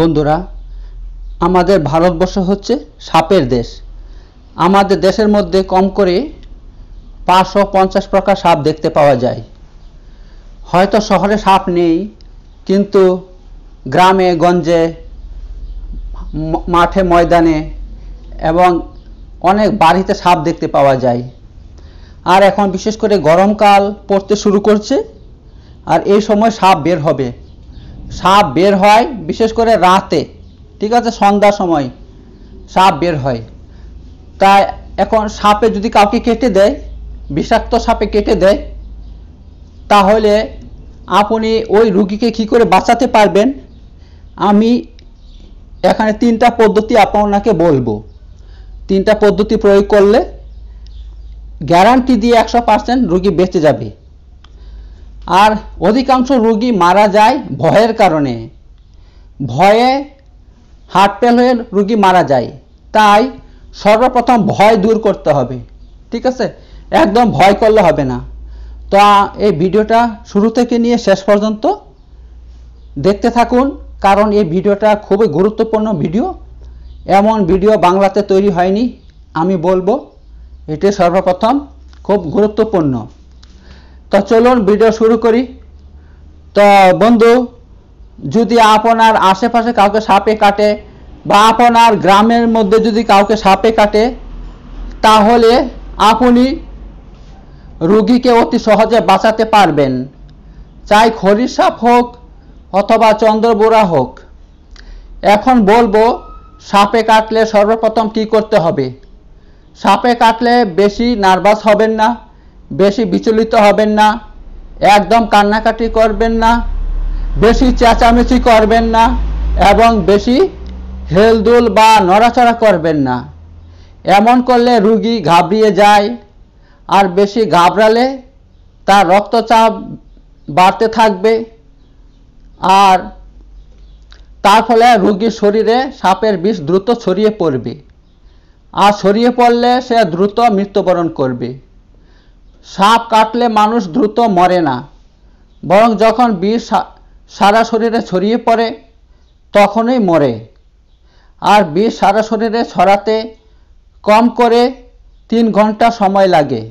বন্ধুরা আমাদের ভারতবর্ষ হচ্ছে সাপের দেশ আমাদের দেশের মধ্যে কম করে পাঁচশো পঞ্চাশ প্রকার সাপ দেখতে পাওয়া যায় হয়তো শহরে সাপ নেই কিন্তু গ্রামে গঞ্জে মাঠে ময়দানে এবং অনেক বাড়িতে সাপ দেখতে পাওয়া যায় আর এখন বিশেষ করে গরমকাল পড়তে শুরু করছে আর এই সময় সাপ বের হবে সাপ বের হয় বিশেষ করে রাতে ঠিক আছে সন্ধ্যার সময় সাপ বের হয় তাই এখন সাপে যদি কাউকে কেটে দেয় বিষাক্ত সাপে কেটে দেয় তাহলে আপনি ওই রুগীকে কি করে বাঁচাতে পারবেন আমি এখানে তিনটা পদ্ধতি আপনাকে বলবো তিনটা পদ্ধতি প্রয়োগ করলে গ্যারান্টি দিয়ে একশো পার্সেন্ট রুগী বেঁচে যাবে আর অধিকাংশ রোগী মারা যায় ভয়ের কারণে ভয়ে হার্ট ফেল হয়ে রুগী মারা যায় তাই সর্বপ্রথম ভয় দূর করতে হবে ঠিক আছে একদম ভয় করলে হবে না তো এই ভিডিওটা শুরু থেকে নিয়ে শেষ পর্যন্ত দেখতে থাকুন কারণ এই ভিডিওটা খুবই গুরুত্বপূর্ণ ভিডিও এমন ভিডিও বাংলাতে তৈরি হয়নি আমি বলবো এটি সর্বপ্রথম খুব গুরুত্বপূর্ণ তো চলুন ভিডিও শুরু করি তো বন্ধু যদি আপনার আশেপাশে কাউকে সাপে কাটে বা আপনার গ্রামের মধ্যে যদি কাউকে সাপে কাটে তাহলে আপনি রুগীকে অতি সহজে বাঁচাতে পারবেন চাই খরির সাপ হোক অথবা চন্দ্রবোড়া হোক এখন বলবো সাপে কাটলে সর্বপ্রথম কি করতে হবে সাপে কাটলে বেশি নার্ভাস হবেন না বেশি বিচলিত হবেন না একদম কান্নাকাটি করবেন না বেশি চেঁচামেচি করবেন না এবং বেশি হেলদুল বা নড়াচড়া করবেন না এমন করলে রুগী ঘাবড়িয়ে যায় আর বেশি ঘাবড়ালে তার রক্তচাপ বাড়তে থাকবে আর তার ফলে রুগীর শরীরে সাপের বিষ দ্রুত ছড়িয়ে পড়বে আর ছড়িয়ে পড়লে সে দ্রুত মৃত্যুবরণ করবে সাপ কাটলে মানুষ দ্রুত মরে না বরং যখন বিষ সারা শরীরে ছড়িয়ে পড়ে তখনই মরে আর বিষ সারা শরীরে ছড়াতে কম করে তিন ঘন্টা সময় লাগে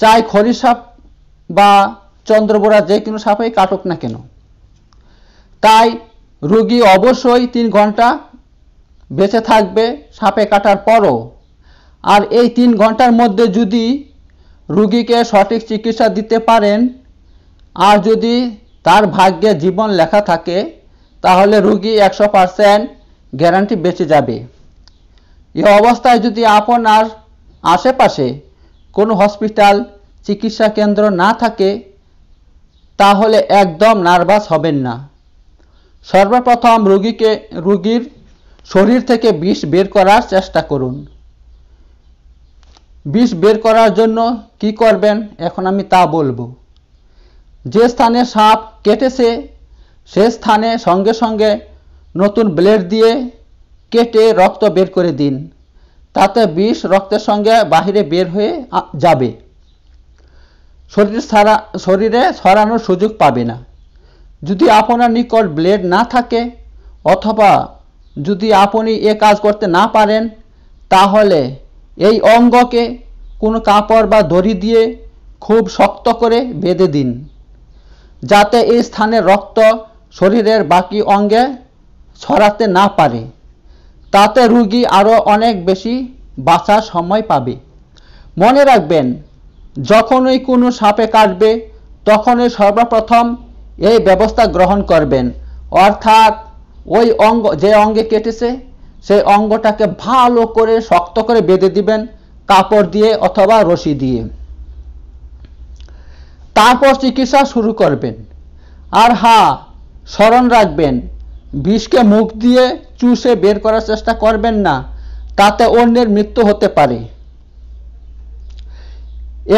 চাই খড়ি সাপ বা চন্দ্রবোড়া যে কোনো সাপেই কাটুক না কেন তাই রুগী অবশ্যই তিন ঘন্টা বেঁচে থাকবে সাপে কাটার পরও আর এই তিন ঘন্টার মধ্যে যদি রুগীকে সঠিক চিকিৎসা দিতে পারেন আর যদি তার ভাগ্যে জীবন লেখা থাকে তাহলে রুগী একশো পারসেন্ট গ্যারান্টি বেঁচে যাবে এ অবস্থায় যদি আপনার আশেপাশে কোনো হসপিটাল চিকিৎসা কেন্দ্র না থাকে তাহলে একদম নার্ভাস হবেন না সর্বপ্রথম রুগীকে রুগীর শরীর থেকে বিষ বের করার চেষ্টা করুন বিষ বের করার জন্য কি করবেন এখন আমি তা বলবো যে স্থানে সাপ কেটেছে সে স্থানে সঙ্গে সঙ্গে নতুন ব্লেড দিয়ে কেটে রক্ত বের করে দিন তাতে বিষ রক্তের সঙ্গে বাহিরে বের হয়ে যাবে শরীর সারা শরীরে সরানোর সুযোগ পাবে না যদি আপনার নিকট ব্লেড না থাকে অথবা যদি আপনি এ কাজ করতে না পারেন তাহলে এই অঙ্গকে কোনো কাপড় বা দড়ি দিয়ে খুব শক্ত করে বেঁধে দিন যাতে এই স্থানে রক্ত শরীরের বাকি অঙ্গে ছড়াতে না পারে তাতে রুগী আরও অনেক বেশি বাঁচার সময় পাবে মনে রাখবেন যখনই কোনো সাপে কাটবে তখনই সর্বপ্রথম এই ব্যবস্থা গ্রহণ করবেন অর্থাৎ ওই অঙ্গ যে অঙ্গে কেটেছে সেই অঙ্গটাকে ভালো করে শক্ত করে বেঁধে দিবেন কাপড় দিয়ে অথবা রশি দিয়ে তারপর চিকিৎসা শুরু করবেন আর হা স্মরণ রাখবেন বিষকে মুখ দিয়ে চুষে বের করার চেষ্টা করবেন না তাতে অন্যের মৃত্যু হতে পারে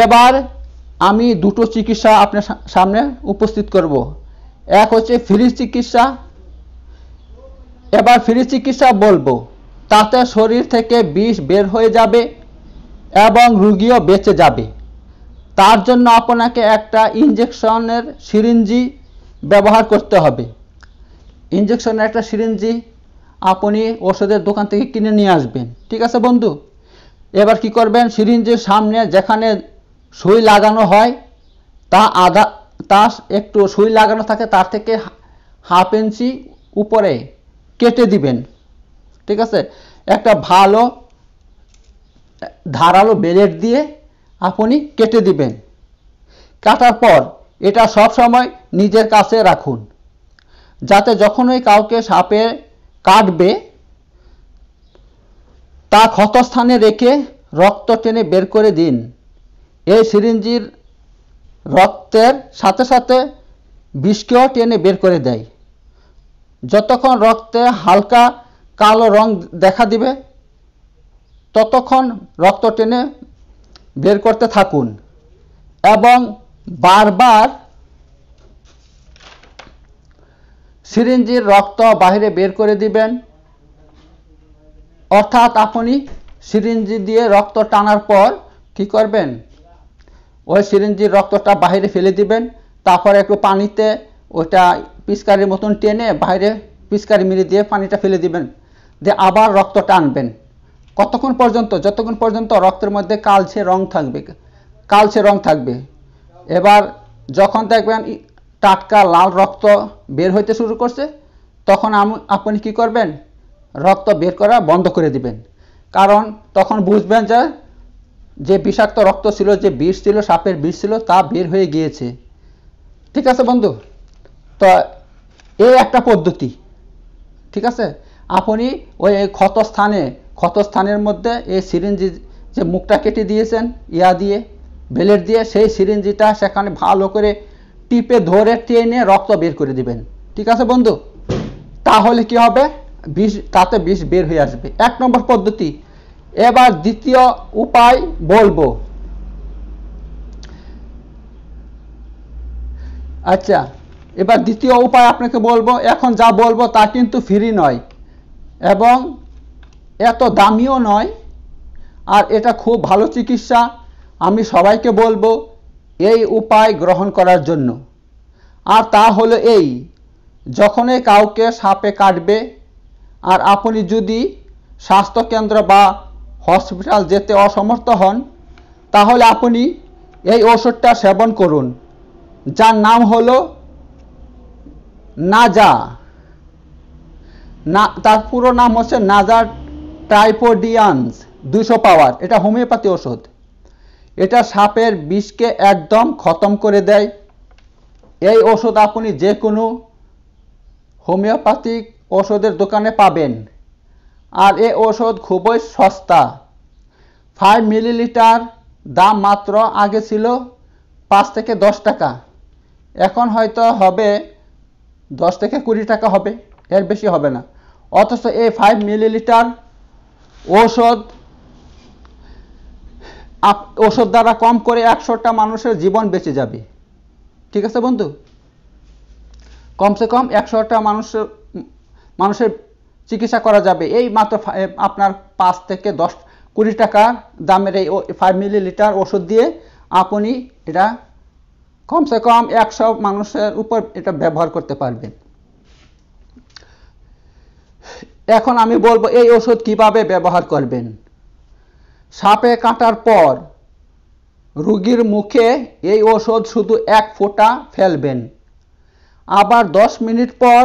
এবার আমি দুটো চিকিৎসা আপনার সামনে উপস্থিত করব এক হচ্ছে ফ্রি চিকিৎসা এবার ফ্রি চিকিৎসা বলবো তাতে শরীর থেকে বিষ বের হয়ে যাবে এবং রুগীও বেঁচে যাবে তার জন্য আপনাকে একটা ইঞ্জেকশনের সিরিঞ্জি ব্যবহার করতে হবে ইঞ্জেকশনের একটা সিরিঞ্জি আপনি ওষুধের দোকান থেকে কিনে নিয়ে আসবেন ঠিক আছে বন্ধু এবার কি করবেন সিরিঞ্জের সামনে যেখানে সুই লাগানো হয় তা আধা তা একটু সুই লাগানো থাকে তার থেকে হাফ ইঞ্চি উপরে কেটে দিবেন ঠিক আছে একটা ভালো ধারালো বেলেট দিয়ে আপনি কেটে দিবেন কাটার পর এটা সব সময় নিজের কাছে রাখুন যাতে যখনই কাউকে সাপে কাটবে তা ক্ষতস্থানে রেখে রক্ত টেনে বের করে দিন এই সিরিঞ্জির রক্তের সাথে সাথে বিষকেও টেনে বের করে দেয় যতক্ষণ রক্তে হালকা কালো রং দেখা দিবে ততক্ষণ রক্ত টেনে বের করতে থাকুন এবং বারবার সিরিঞ্জির রক্ত বাহিরে বের করে দিবেন অর্থাৎ আপনি সিরিঞ্জি দিয়ে রক্ত টানার পর কি করবেন ওই সিরিঞ্জির রক্তটা বাহিরে ফেলে দিবেন তারপর একটু পানিতে ওটা পিচকারির মতন টেনে বাইরে পিচকারি মেরে দিয়ে পানিটা ফেলে দিবেন দিয়ে আবার রক্ত টানবেন কতক্ষণ পর্যন্ত যতক্ষণ পর্যন্ত রক্তের মধ্যে কালছে রং থাকবে কালছে রং থাকবে এবার যখন দেখবেন টাটকা লাল রক্ত বের হইতে শুরু করছে তখন আপনি কি করবেন রক্ত বের করা বন্ধ করে দিবেন কারণ তখন বুঝবেন যে যে বিষাক্ত রক্ত ছিল যে বিষ ছিল সাপের বিষ ছিল তা বের হয়ে গিয়েছে ঠিক আছে বন্ধু তো এই একটা পদ্ধতি ঠিক আছে আপনি ওই ক্ষত স্থানে ক্ষত স্থানের মধ্যে এই সিরিঞ্জি যে মুখটা কেটে দিয়েছেন ইয়া দিয়ে বেলেট দিয়ে সেই সিরিঞ্জিটা সেখানে ভালো করে টিপে ধরে টেনে রক্ত বের করে দিবেন ঠিক আছে বন্ধু তাহলে কি হবে বিষ তাতে বিষ বের হয়ে আসবে এক নম্বর পদ্ধতি এবার দ্বিতীয় উপায় বলবো আচ্ছা এবার দ্বিতীয় উপায় আপনাকে বলবো এখন যা বলবো তা কিন্তু ফ্রি নয় এবং এত দামিও নয় আর এটা খুব ভালো চিকিৎসা আমি সবাইকে বলবো এই উপায় গ্রহণ করার জন্য আর তা হলো এই যখনই কাউকে সাপে কাটবে আর আপনি যদি স্বাস্থ্যকেন্দ্র বা হসপিটাল যেতে অসমর্থ হন তাহলে আপনি এই ওষুধটা সেবন করুন যার নাম হলো নাজা না তার পুরো নাম হচ্ছে নাজা টাইপোডিয়ানস দুশো পাওয়ার এটা হোমিওপ্যাথি ওষুধ এটা সাপের বিষকে একদম খতম করে দেয় এই ওষুধ আপনি যে কোনো হোমিওপ্যাথিক ওষুধের দোকানে পাবেন আর এই ওষুধ খুবই সস্তা ফাইভ মিলিলিটার দাম মাত্র আগে ছিল পাঁচ থেকে দশ টাকা এখন হয়তো হবে দশ থেকে কুড়ি টাকা হবে এর বেশি হবে না অথচ এই ফাইভ মিলিলিটার ঔষধ ওষুধ দ্বারা কম করে একশোটা মানুষের জীবন বেঁচে যাবে ঠিক আছে বন্ধু কমসে কম একশোটা মানুষের মানুষের চিকিৎসা করা যাবে এই মাত্র আপনার পাঁচ থেকে দশ কুড়ি টাকা দামের এই ফাইভ মিলিলিটার ওষুধ দিয়ে আপনি এটা কমসে কম একশো মানুষের উপর এটা ব্যবহার করতে পারবেন এখন আমি বলবো এই ওষুধ কিভাবে ব্যবহার করবেন সাপে কাটার পর রুগীর মুখে এই ওষুধ শুধু এক ফোঁটা ফেলবেন আবার দশ মিনিট পর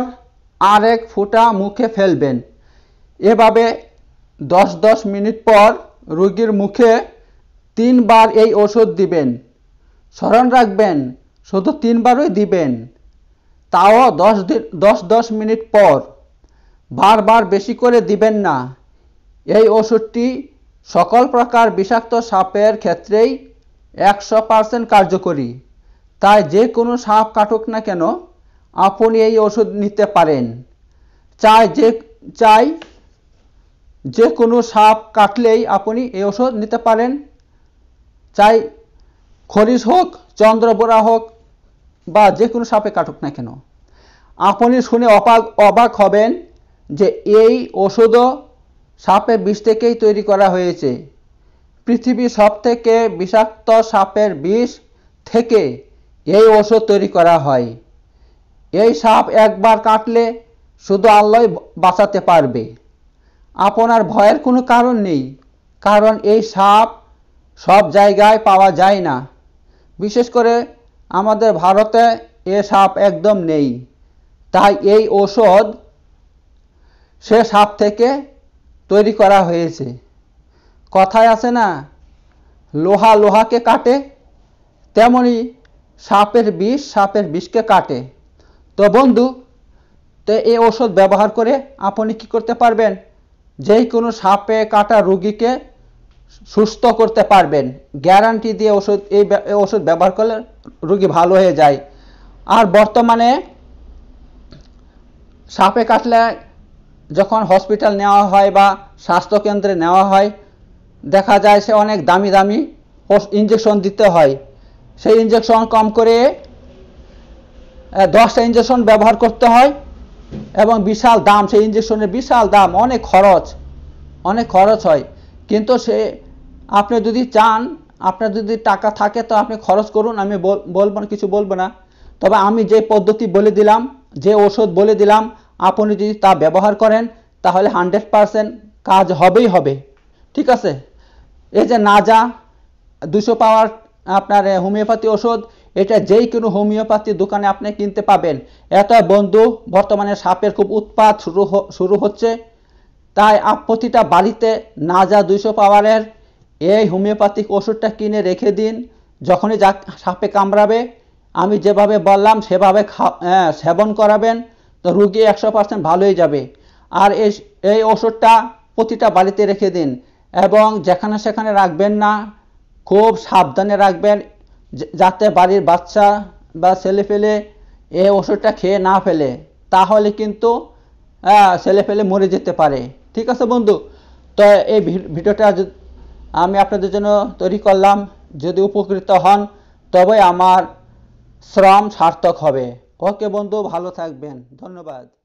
আর এক ফোঁটা মুখে ফেলবেন এভাবে দশ দশ মিনিট পর রুগীর মুখে তিনবার এই ওষুধ দিবেন স্মরণ রাখবেন শুধু তিনবারই দিবেন তাও দশ দশ দশ মিনিট পর বারবার বেশি করে দিবেন না এই ওষুধটি সকল প্রকার বিষাক্ত সাপের ক্ষেত্রেই একশো পারসেন্ট কার্যকরী তাই যে কোনো সাপ কাটুক না কেন আপনি এই ওষুধ নিতে পারেন চাই যে চাই যে কোনো সাপ কাটলেই আপনি এই ওষুধ নিতে পারেন চাই খরিজ হোক চন্দ্রবোরা হোক বা যে কোনো সাপে কাটুক না কেন আপনি শুনে অপাক অবাক হবেন যে এই ওষুধও সাপের বিষ থেকেই তৈরি করা হয়েছে পৃথিবীর সব থেকে বিষাক্ত সাপের বিষ থেকে এই ওষুধ তৈরি করা হয় এই সাপ একবার কাটলে শুধু আল্লাহ বাঁচাতে পারবে আপনার ভয়ের কোনো কারণ নেই কারণ এই সাপ সব জায়গায় পাওয়া যায় না বিশেষ করে আমাদের ভারতে এ সাপ একদম নেই তাই এই ঔষধ সে সাপ থেকে তৈরি করা হয়েছে কথায় আছে না লোহা লোহাকে কাটে তেমনি সাপের বিষ সাপের বিষকে কাটে তো বন্ধু তো এই ওষুধ ব্যবহার করে আপনি কি করতে পারবেন যেই কোনো সাপে কাটা রুগীকে সুস্থ করতে পারবেন গ্যারান্টি দিয়ে ওষুধ এই ওষুধ ব্যবহার করলে রুগী ভালো হয়ে যায় আর বর্তমানে সাপে কাটলে যখন হসপিটাল নেওয়া হয় বা স্বাস্থ্যকেন্দ্রে নেওয়া হয় দেখা যায় সে অনেক দামি দামি ইঞ্জেকশন দিতে হয় সেই ইঞ্জেকশন কম করে দশটা ইঞ্জেকশন ব্যবহার করতে হয় এবং বিশাল দাম সেই ইঞ্জেকশনের বিশাল দাম অনেক খরচ অনেক খরচ হয় কিন্তু সে আপনি যদি চান আপনার যদি টাকা থাকে তো আপনি খরচ করুন আমি বলবো না কিছু বলবো না তবে আমি যে পদ্ধতি বলে দিলাম যে ওষুধ বলে দিলাম আপনি যদি তা ব্যবহার করেন তাহলে হান্ড্রেড পারসেন্ট কাজ হবেই হবে ঠিক আছে এই যে নাজা দুশো পাওয়ার আপনার হোমিওপ্যাথি ওষুধ এটা যেই কোনো হোমিওপ্যাথি দোকানে আপনি কিনতে পাবেন এত বন্ধু বর্তমানে সাপের খুব উৎপাত শুরু শুরু হচ্ছে তাই প্রতিটা বাড়িতে নাজা দুইশো পাওয়ারের এই হোমিওপ্যাথিক ওষুধটা কিনে রেখে দিন যখনই যা সাপে কামড়াবে আমি যেভাবে বললাম সেভাবে হ্যাঁ, সেবন করাবেন তো রুগী একশো পার্সেন্ট ভালোই যাবে আর এই এই ওষুধটা প্রতিটা বাড়িতে রেখে দিন এবং যেখানে সেখানে রাখবেন না খুব সাবধানে রাখবেন যাতে বাড়ির বাচ্চা বা ছেলে ফেলে এই ওষুধটা খেয়ে না ফেলে তাহলে কিন্তু ছেলে ফেলে মরে যেতে পারে ঠিক আছে বন্ধু তো এই ভিডিওটা আমি আপনাদের জন্য তৈরি করলাম যদি উপকৃত হন তবে আমার শ্রম সার্থক হবে ওকে বন্ধু ভালো থাকবেন ধন্যবাদ